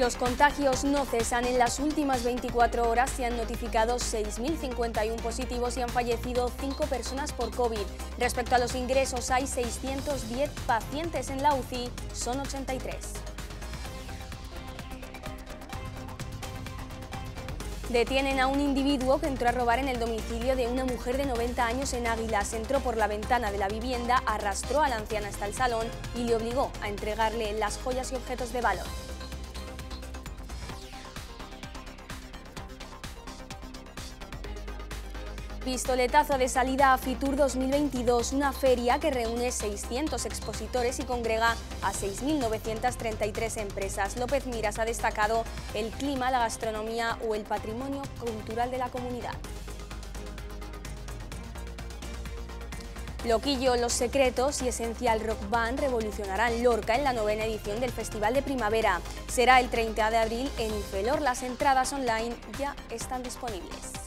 Los contagios no cesan. En las últimas 24 horas se han notificado 6.051 positivos y han fallecido 5 personas por COVID. Respecto a los ingresos, hay 610 pacientes en la UCI, son 83. Detienen a un individuo que entró a robar en el domicilio de una mujer de 90 años en Águilas. Entró por la ventana de la vivienda, arrastró a la anciana hasta el salón y le obligó a entregarle las joyas y objetos de valor. Pistoletazo de salida a Fitur 2022, una feria que reúne 600 expositores y congrega a 6.933 empresas. López Miras ha destacado el clima, la gastronomía o el patrimonio cultural de la comunidad. Loquillo, Los Secretos y Esencial Rock Band revolucionarán Lorca en la novena edición del Festival de Primavera. Será el 30 de abril en Felor. Las entradas online ya están disponibles.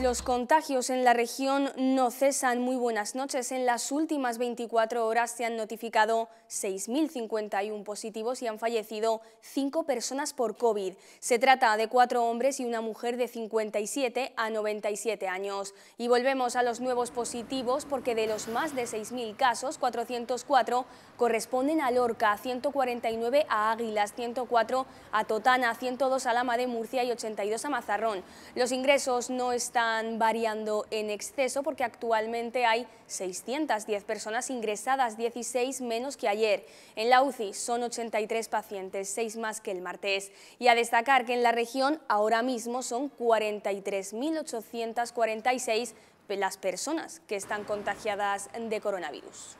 Los contagios en la región no cesan. Muy buenas noches. En las últimas 24 horas se han notificado 6.051 positivos y han fallecido 5 personas por COVID. Se trata de cuatro hombres y una mujer de 57 a 97 años. Y volvemos a los nuevos positivos porque de los más de 6.000 casos, 404 corresponden a Lorca, 149 a Águilas, 104 a Totana, 102 a Lama de Murcia y 82 a Mazarrón. Los ingresos no están variando en exceso porque actualmente hay 610 personas ingresadas, 16 menos que ayer ayer. En la UCI son 83 pacientes, 6 más que el martes. Y a destacar que en la región ahora mismo son 43.846 las personas que están contagiadas de coronavirus.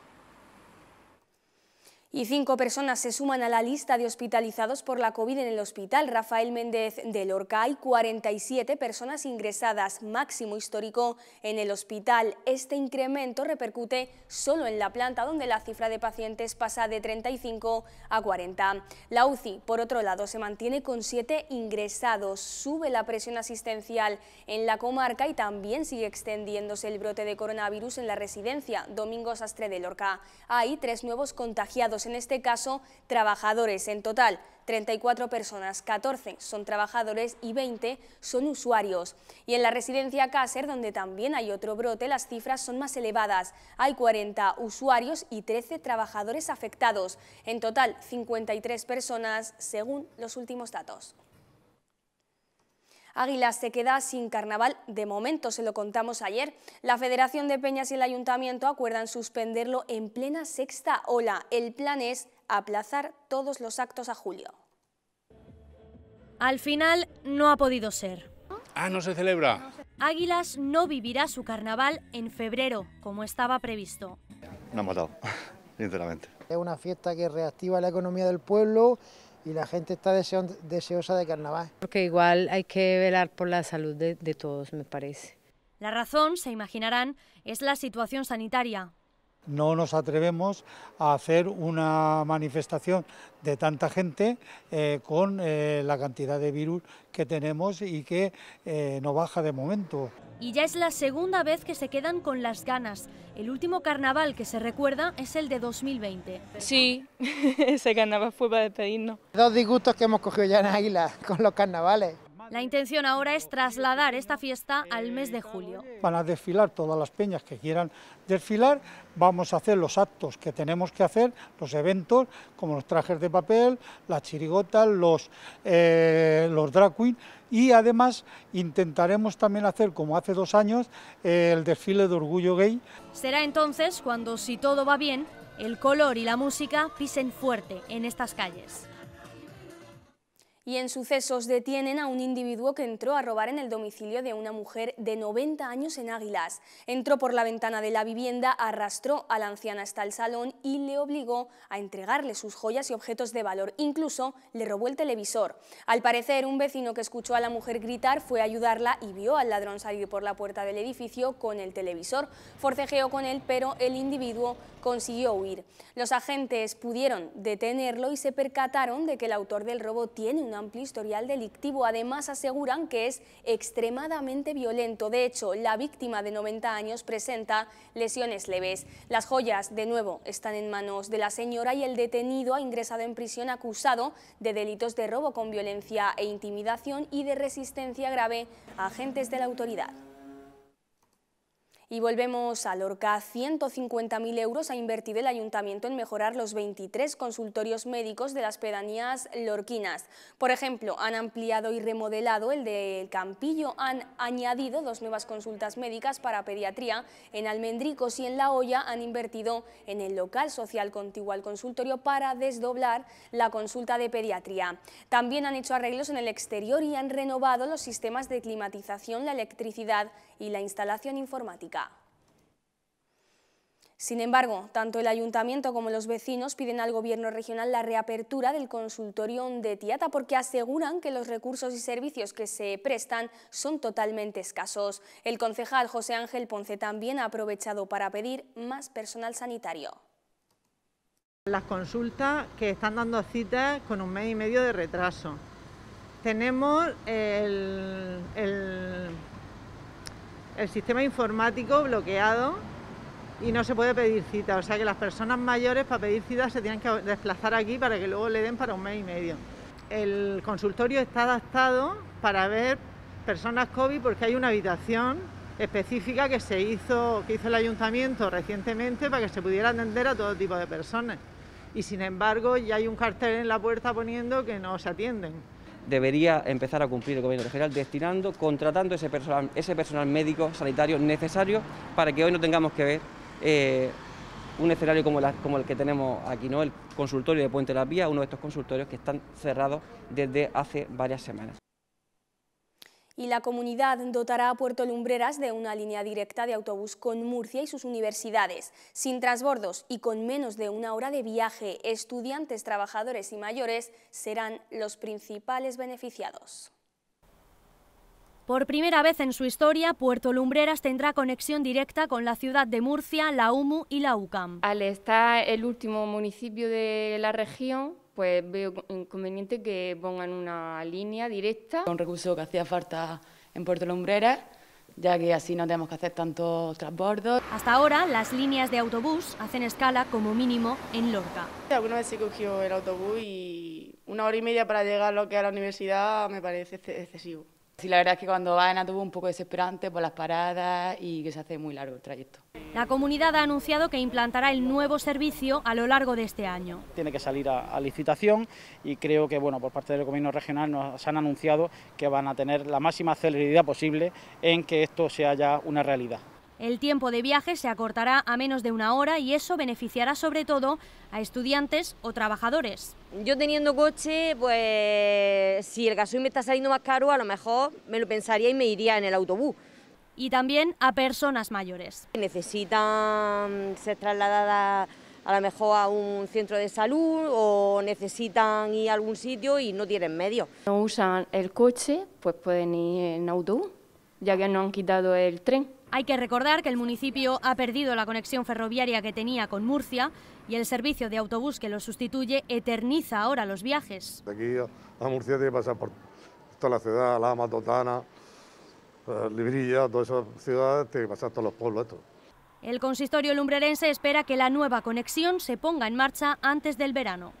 Y cinco personas se suman a la lista de hospitalizados por la COVID en el Hospital Rafael Méndez de Lorca. Hay 47 personas ingresadas, máximo histórico, en el hospital. Este incremento repercute solo en la planta, donde la cifra de pacientes pasa de 35 a 40. La UCI, por otro lado, se mantiene con siete ingresados. Sube la presión asistencial en la comarca y también sigue extendiéndose el brote de coronavirus en la residencia Domingo Sastre de Lorca. Hay tres nuevos contagiados en este caso trabajadores. En total, 34 personas, 14 son trabajadores y 20 son usuarios. Y en la residencia Cácer, donde también hay otro brote, las cifras son más elevadas. Hay 40 usuarios y 13 trabajadores afectados. En total, 53 personas, según los últimos datos. Águilas se queda sin carnaval, de momento se lo contamos ayer. La Federación de Peñas y el Ayuntamiento acuerdan suspenderlo en plena sexta ola. El plan es aplazar todos los actos a julio. Al final no ha podido ser. Ah, no se celebra. Águilas no vivirá su carnaval en febrero, como estaba previsto. No ha matado, sinceramente. Es una fiesta que reactiva la economía del pueblo, y la gente está deseosa de carnaval. Porque igual hay que velar por la salud de todos, me parece. La razón, se imaginarán, es la situación sanitaria, no nos atrevemos a hacer una manifestación de tanta gente eh, con eh, la cantidad de virus que tenemos y que eh, no baja de momento. Y ya es la segunda vez que se quedan con las ganas. El último carnaval que se recuerda es el de 2020. Sí, ese carnaval fue para despedirnos. Dos disgustos que hemos cogido ya en Águila con los carnavales. La intención ahora es trasladar esta fiesta al mes de julio. Van a desfilar todas las peñas que quieran desfilar, vamos a hacer los actos que tenemos que hacer, los eventos, como los trajes de papel, las chirigotas, los, eh, los drag queen, y además intentaremos también hacer, como hace dos años, el desfile de orgullo gay. Será entonces cuando, si todo va bien, el color y la música pisen fuerte en estas calles. Y en sucesos detienen a un individuo que entró a robar en el domicilio de una mujer de 90 años en Águilas. Entró por la ventana de la vivienda, arrastró a la anciana hasta el salón y le obligó a entregarle sus joyas y objetos de valor. Incluso le robó el televisor. Al parecer, un vecino que escuchó a la mujer gritar fue a ayudarla y vio al ladrón salir por la puerta del edificio con el televisor. Forcejeó con él, pero el individuo consiguió huir. Los agentes pudieron detenerlo y se percataron de que el autor del robo tiene una amplio historial delictivo. Además, aseguran que es extremadamente violento. De hecho, la víctima de 90 años presenta lesiones leves. Las joyas, de nuevo, están en manos de la señora y el detenido ha ingresado en prisión acusado de delitos de robo con violencia e intimidación y de resistencia grave a agentes de la autoridad. Y volvemos a Lorca. 150.000 euros ha invertido el ayuntamiento en mejorar los 23 consultorios médicos de las pedanías lorquinas. Por ejemplo, han ampliado y remodelado el del Campillo, han añadido dos nuevas consultas médicas para pediatría en Almendricos y en La Olla han invertido en el local social contiguo al consultorio para desdoblar la consulta de pediatría. También han hecho arreglos en el exterior y han renovado los sistemas de climatización, la electricidad y la instalación informática. Sin embargo, tanto el ayuntamiento como los vecinos piden al gobierno regional la reapertura del consultorio de Tiata porque aseguran que los recursos y servicios que se prestan son totalmente escasos. El concejal José Ángel Ponce también ha aprovechado para pedir más personal sanitario. Las consultas que están dando citas con un mes y medio de retraso. Tenemos el, el sistema informático bloqueado y no se puede pedir cita. O sea que las personas mayores para pedir cita se tienen que desplazar aquí para que luego le den para un mes y medio. El consultorio está adaptado para ver personas COVID porque hay una habitación específica que se hizo, que hizo el ayuntamiento recientemente para que se pudiera atender a todo tipo de personas. Y sin embargo ya hay un cartel en la puerta poniendo que no se atienden debería empezar a cumplir el gobierno regional destinando, contratando ese personal, ese personal médico sanitario necesario para que hoy no tengamos que ver eh, un escenario como, el que tenemos aquí, el consultorio de Puente de las uno de estos consultorios que están cerrados desde hace varias semanas. Y la comunidad dotará a Puerto Lumbreras de una línea directa de autobús con Murcia y sus universidades. Sin transbordos y con menos de una hora de viaje, estudiantes, trabajadores y mayores serán los principales beneficiados. Por primera vez en su historia, Puerto Lumbreras tendrá conexión directa con la ciudad de Murcia, la UMU y la UCAM. Al estar el último municipio de la región, pues veo inconveniente que pongan una línea directa. Un recurso que hacía falta en Puerto Lumbreras, ya que así no tenemos que hacer tantos transbordos. Hasta ahora, las líneas de autobús hacen escala como mínimo en Lorca. Alguna vez se cogió el autobús y una hora y media para llegar lo que a la universidad me parece excesivo. Sí, la verdad es que cuando va en un poco desesperante por las paradas y que se hace muy largo el trayecto. La comunidad ha anunciado que implantará el nuevo servicio a lo largo de este año. Tiene que salir a, licitación y creo que bueno, por parte del gobierno regional nos han anunciado que van a tener la máxima celeridad posible en que esto sea ya una realidad. El tiempo de viaje se acortará a menos de una hora y eso beneficiará sobre todo a estudiantes o trabajadores. Yo teniendo coche, pues si el gasoil me está saliendo más caro, a lo mejor me lo pensaría y me iría en el autobús y también a personas mayores. Necesitan ser trasladadas a lo mejor a un centro de salud o necesitan ir a algún sitio y no tienen medio. No usan el coche, pues pueden ir en autobús, ya que no han quitado el tren. Hay que recordar que el municipio ha perdido la conexión ferroviaria que tenía con Murcia y el servicio de autobús que lo sustituye eterniza ahora los viajes. De aquí a, Murcia tiene que pasar por toda la ciudad, Lama, Totana, eh, Librilla, todas esas ciudades, tiene que pasar todos los pueblos El consistorio lumbrerense espera que la nueva conexión se ponga en marcha antes del verano.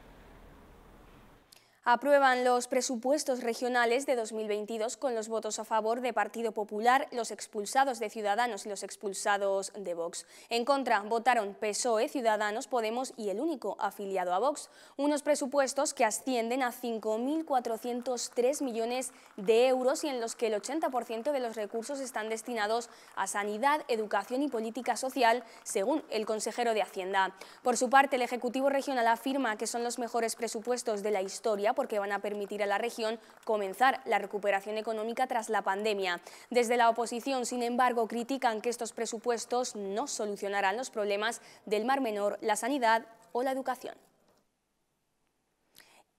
Aprueban los presupuestos regionales de 2022 con los votos a favor de Partido Popular, los expulsados de Ciudadanos y los expulsados de Vox. En contra votaron PSOE, Ciudadanos, Podemos y el único afiliado a Vox. Unos presupuestos que ascienden a 5.403 millones de euros y en los que el 80% de los recursos están destinados a sanidad, educación y política social, según el consejero de Hacienda. Por su parte, el Ejecutivo Regional afirma que son los mejores presupuestos de la historia porque van a permitir a la región comenzar la recuperación económica tras la pandemia. Desde la oposición, sin embargo, critican que estos presupuestos no solucionarán los problemas del Mar Menor, la sanidad o la educación.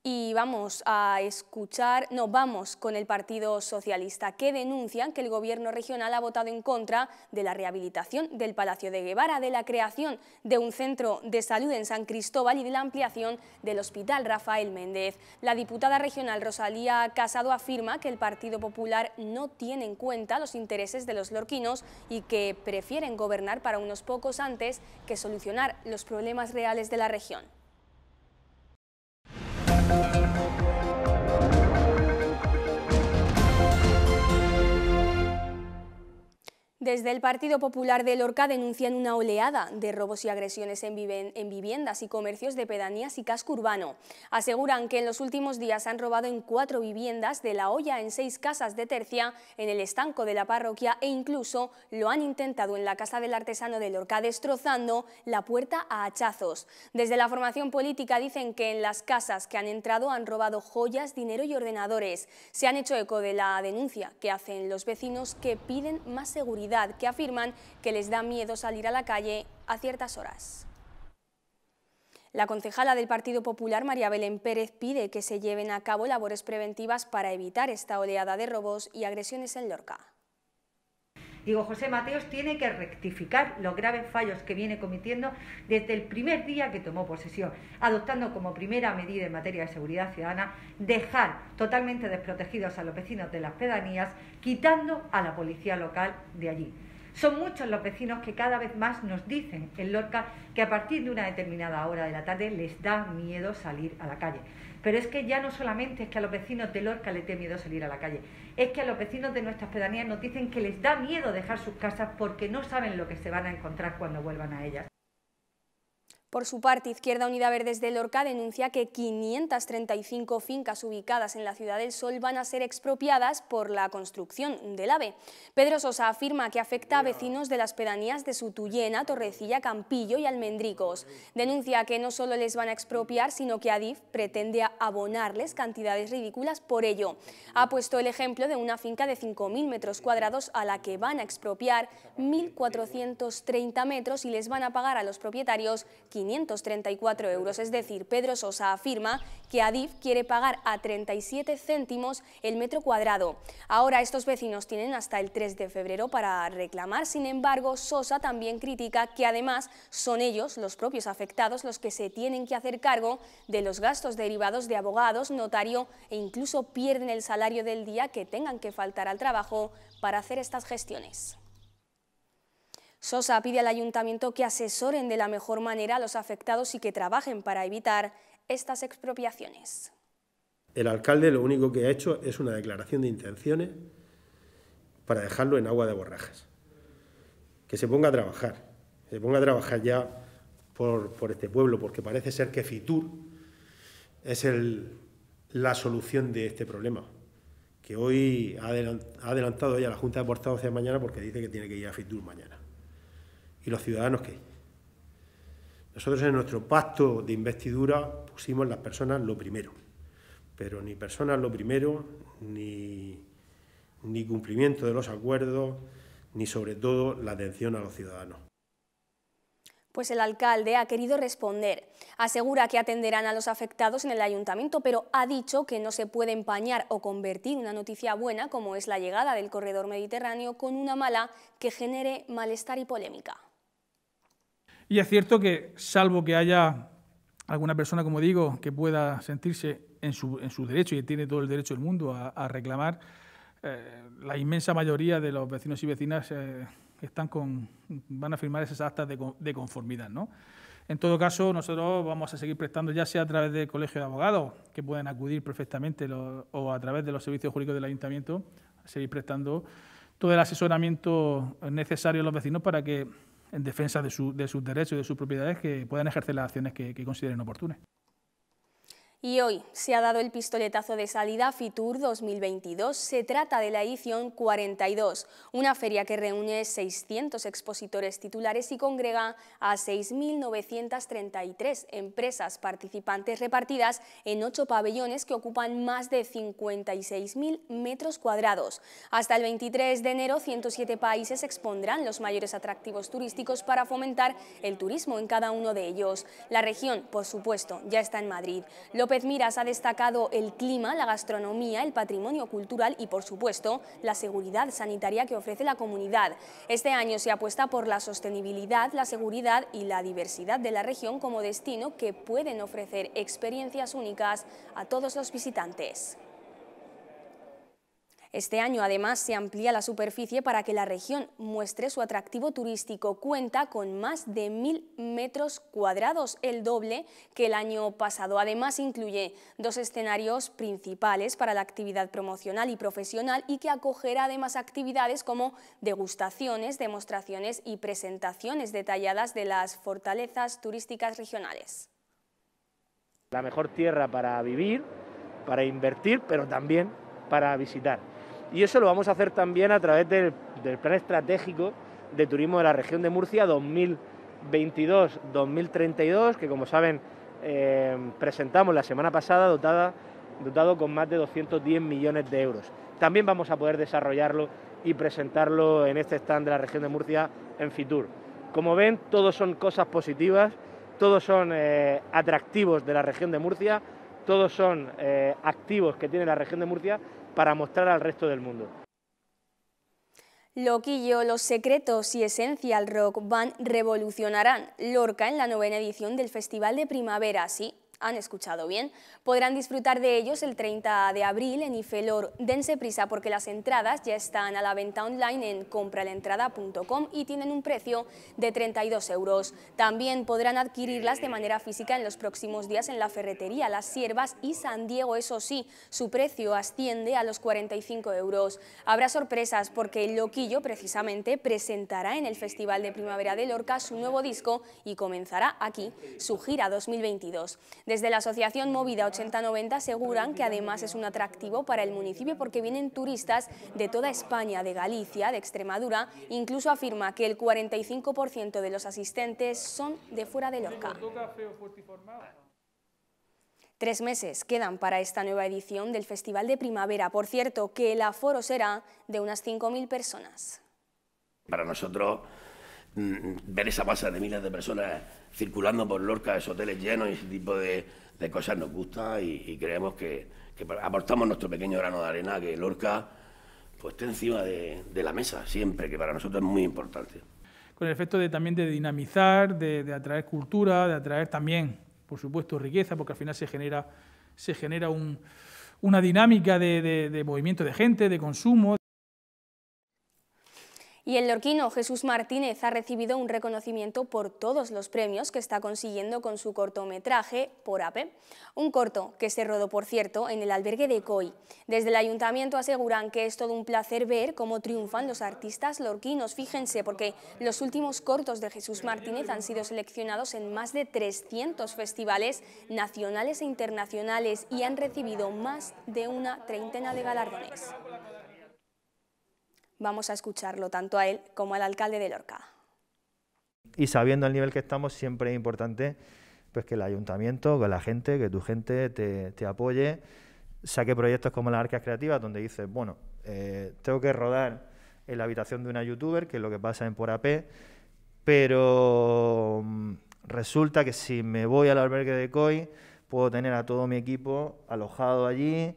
Y vamos a escuchar, no, vamos con el Partido Socialista, que denuncian que el gobierno regional ha votado en contra de la rehabilitación del Palacio de Guevara, de la creación de un centro de salud en San Cristóbal y de la ampliación del Hospital Rafael Méndez. La diputada regional Rosalía Casado afirma que el Partido Popular no tiene en cuenta los intereses de los lorquinos y que prefieren gobernar para unos pocos antes que solucionar los problemas reales de la región. Desde el Partido Popular de Lorca denuncian una oleada de robos y agresiones en, viviendas y comercios de pedanías y casco urbano. Aseguran que en los últimos días han robado en cuatro viviendas de La Olla, en seis casas de Tercia, en el estanco de la parroquia e incluso lo han intentado en la Casa del Artesano de Lorca, destrozando la puerta a hachazos. Desde la formación política dicen que en las casas que han entrado han robado joyas, dinero y ordenadores. Se han hecho eco de la denuncia que hacen los vecinos que piden más seguridad que afirman que les da miedo salir a la calle a ciertas horas. La concejala del Partido Popular, María Belén Pérez, pide que se lleven a cabo labores preventivas para evitar esta oleada de robos y agresiones en Lorca. Digo, José Mateos tiene que rectificar los graves fallos que viene cometiendo desde el primer día que tomó posesión, adoptando como primera medida en materia de seguridad ciudadana dejar totalmente desprotegidos a los vecinos de las pedanías, quitando a la policía local de allí. Son muchos los vecinos que cada vez más nos dicen en Lorca que a partir de una determinada hora de la tarde les da miedo salir a la calle. Pero es que ya no solamente es que a los vecinos de Lorca les dé miedo salir a la calle, es que a los vecinos de nuestras pedanías nos dicen que les da miedo dejar sus casas porque no saben lo que se van a encontrar cuando vuelvan a ellas. Por su parte, Izquierda Unida Verdes de Lorca denuncia que 535 fincas ubicadas en la Ciudad del Sol van a ser expropiadas por la construcción del AVE. Pedro Sosa afirma que afecta a vecinos de las pedanías de Sutuyena, Torrecilla, Campillo y Almendricos. Denuncia que no solo les van a expropiar, sino que Adif pretende abonarles cantidades ridículas por ello. Ha puesto el ejemplo de una finca de 5.000 metros cuadrados a la que van a expropiar 1.430 metros y les van a pagar a los propietarios 534 euros. Es decir, Pedro Sosa afirma que Adif quiere pagar a 37 céntimos el metro cuadrado. Ahora estos vecinos tienen hasta el 3 de febrero para reclamar. Sin embargo, Sosa también critica que además son ellos, los propios afectados, los que se tienen que hacer cargo de los gastos derivados de abogados, notario e incluso pierden el salario del día que tengan que faltar al trabajo para hacer estas gestiones. Sosa pide al ayuntamiento que asesoren de la mejor manera a los afectados y que trabajen para evitar estas expropiaciones. El alcalde lo único que ha hecho es una declaración de intenciones para dejarlo en agua de borrajas. Que se ponga a trabajar, que se ponga a trabajar ya por, este pueblo, porque parece ser que FITUR es la solución de este problema, que hoy ha adelantado ya la Junta de de mañana porque dice que tiene que ir a FITUR mañana. ¿Y los ciudadanos qué? Nosotros en nuestro pacto de investidura pusimos las personas lo primero, pero ni personas lo primero, ni, ni cumplimiento de los acuerdos, ni sobre todo la atención a los ciudadanos. Pues el alcalde ha querido responder. Asegura que atenderán a los afectados en el ayuntamiento, pero ha dicho que no se puede empañar o convertir una noticia buena, como es la llegada del corredor mediterráneo, con una mala que genere malestar y polémica. Y es cierto que, salvo que haya alguna persona, como digo, que pueda sentirse en su, derecho y tiene todo el derecho del mundo a, reclamar, eh, la inmensa mayoría de los vecinos y vecinas eh, están con, van a firmar esas actas de, conformidad. ¿no? En todo caso, nosotros vamos a seguir prestando, ya sea a través del Colegio de Abogados, que pueden acudir perfectamente, o a través de los servicios jurídicos del Ayuntamiento, seguir prestando todo el asesoramiento necesario a los vecinos para que en defensa de, de sus derechos y de sus propiedades que puedan ejercer las acciones que, que consideren oportunas. Y hoy se ha dado el pistoletazo de salida FITUR 2022. Se trata de la edición 42, una feria que reúne 600 expositores titulares y congrega a 6.933 empresas participantes repartidas en ocho pabellones que ocupan más de 56.000 metros cuadrados. Hasta el 23 de enero, 107 países expondrán los mayores atractivos turísticos para fomentar el turismo en cada uno de ellos. La región, por supuesto, ya está en Madrid. López Miras ha destacado el clima, la gastronomía, el patrimonio cultural y, por supuesto, la seguridad sanitaria que ofrece la comunidad. Este año se apuesta por la sostenibilidad, la seguridad y la diversidad de la región como destino que pueden ofrecer experiencias únicas a todos los visitantes. Este año además se amplía la superficie para que la región muestre su atractivo turístico. Cuenta con más de mil metros cuadrados, el doble que el año pasado. Además incluye dos escenarios principales para la actividad promocional y profesional y que acogerá además actividades como degustaciones, demostraciones y presentaciones detalladas de las fortalezas turísticas regionales. La mejor tierra para vivir, para invertir, pero también para visitar. Y eso lo vamos a hacer también a través del, Plan Estratégico de Turismo de la Región de Murcia 2022-2032, que como saben eh, presentamos la semana pasada dotado con más de 210 millones de euros. También vamos a poder desarrollarlo y presentarlo en este stand de la Región de Murcia en Fitur. Como ven, todos son cosas positivas, todos son eh, atractivos de la Región de Murcia, todos son eh, activos que tiene la Región de Murcia para mostrar al resto del mundo. Loquillo, Los Secretos y Esencial Rock van revolucionarán Lorca en la novena edición del Festival de Primavera, sí, han escuchado bien. Podrán disfrutar de ellos el 30 de abril en Ifelor. Dense prisa porque las entradas ya están a la venta online en compralentrada.com... y tienen un precio de 32 euros. También podrán adquirirlas de manera física en los próximos días en la ferretería Las Siervas y San Diego. Eso sí, su precio asciende a los 45 euros. Habrá sorpresas porque el Loquillo precisamente presentará en el Festival de Primavera de Lorca su nuevo disco y comenzará aquí su gira 2022. Desde la Asociación Movida 8090 aseguran que además es un atractivo para el municipio porque vienen turistas de toda España, de Galicia, de Extremadura, incluso afirma que el 45% de los asistentes son de fuera de Lorca. Tres meses quedan para esta nueva edición del Festival de Primavera, por cierto, que el aforo será de unas 5.000 personas. Para nosotros Mm, ver esa masa de miles de personas circulando por Lorca, esos hoteles llenos y ese tipo de, cosas nos gusta y, creemos que, aportamos nuestro pequeño grano de arena que Lorca pues, esté encima de, la mesa siempre, que para nosotros es muy importante. Con el efecto de, también de dinamizar, de, atraer cultura, de atraer también, por supuesto, riqueza, porque al final se genera, se genera una dinámica de, movimiento de gente, de consumo. Y el lorquino Jesús Martínez ha recibido un reconocimiento por todos los premios que está consiguiendo con su cortometraje Por Ape, un corto que se rodó, por cierto, en el albergue de COI. Desde el ayuntamiento aseguran que es todo un placer ver cómo triunfan los artistas lorquinos. Fíjense, porque los últimos cortos de Jesús Martínez han sido seleccionados en más de 300 festivales nacionales e internacionales y han recibido más de una treintena de galardones. Vamos a escucharlo tanto a él como al alcalde de Lorca. Y sabiendo el nivel que estamos, siempre es importante pues, que el ayuntamiento, que la gente, que tu gente te, apoye, saque proyectos como las arcas creativas, donde dices, bueno, eh, tengo que rodar en la habitación de una youtuber, que es lo que pasa en Por AP, pero mm, resulta que si me voy al albergue de COI, puedo tener a todo mi equipo alojado allí.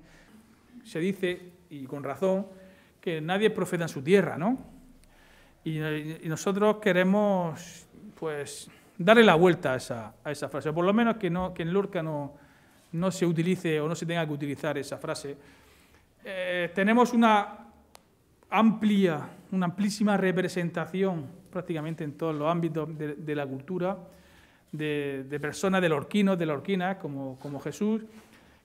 Se dice, y con razón, que nadie profeta en su tierra, ¿no? Y, nosotros queremos, pues, darle la vuelta a esa, frase, por lo menos que, en Lorca no, no se utilice o no se tenga que utilizar esa frase. Eh, tenemos una amplia, una amplísima representación prácticamente en todos los ámbitos de, la cultura, de, personas, de lorquinos, de lorquinas, como, como Jesús,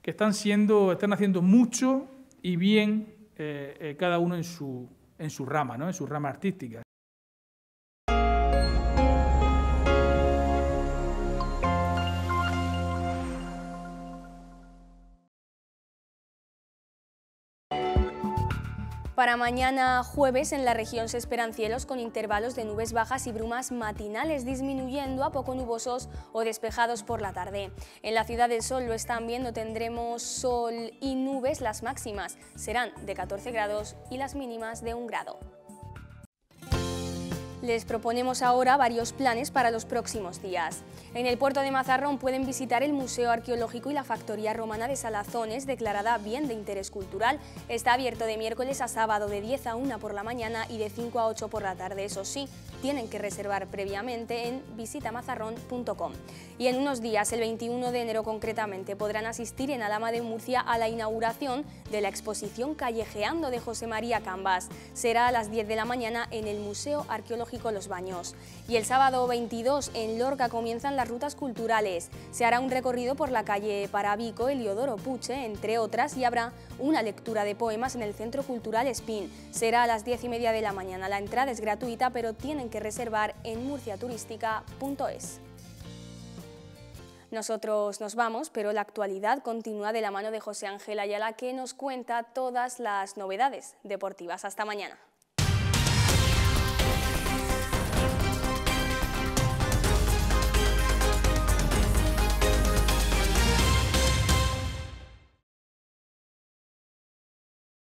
que están, siendo, están haciendo mucho y bien eh, eh, cada uno en su, en su rama, ¿no? en su rama artística. Para mañana jueves en la región se esperan cielos con intervalos de nubes bajas y brumas matinales disminuyendo a poco nubosos o despejados por la tarde. En la Ciudad del Sol lo están viendo, tendremos sol y nubes, las máximas serán de 14 grados y las mínimas de 1 grado. Les proponemos ahora varios planes para los próximos días. En el puerto de Mazarrón pueden visitar el Museo Arqueológico y la Factoría Romana de Salazones, declarada Bien de Interés Cultural. Está abierto de miércoles a sábado de 10 a 1 por la mañana y de 5 a 8 por la tarde. Eso sí, tienen que reservar previamente en visitamazarrón.com. Y en unos días, el 21 de enero concretamente, podrán asistir en Alama de Murcia a la inauguración de la exposición Callejeando de José María Cambas. Será a las 10 de la mañana en el Museo Arqueológico los Baños. Y el sábado 22 en Lorca comienzan las rutas culturales. Se hará un recorrido por la calle Parabico, Eliodoro Puche, entre otras, y habrá una lectura de poemas en el Centro Cultural Spin. Será a las 10 y media de la mañana. La entrada es gratuita, pero tienen que reservar en murciaturística.es. Nosotros nos vamos, pero la actualidad continúa de la mano de José Ángel Ayala, que nos cuenta todas las novedades deportivas. Hasta mañana.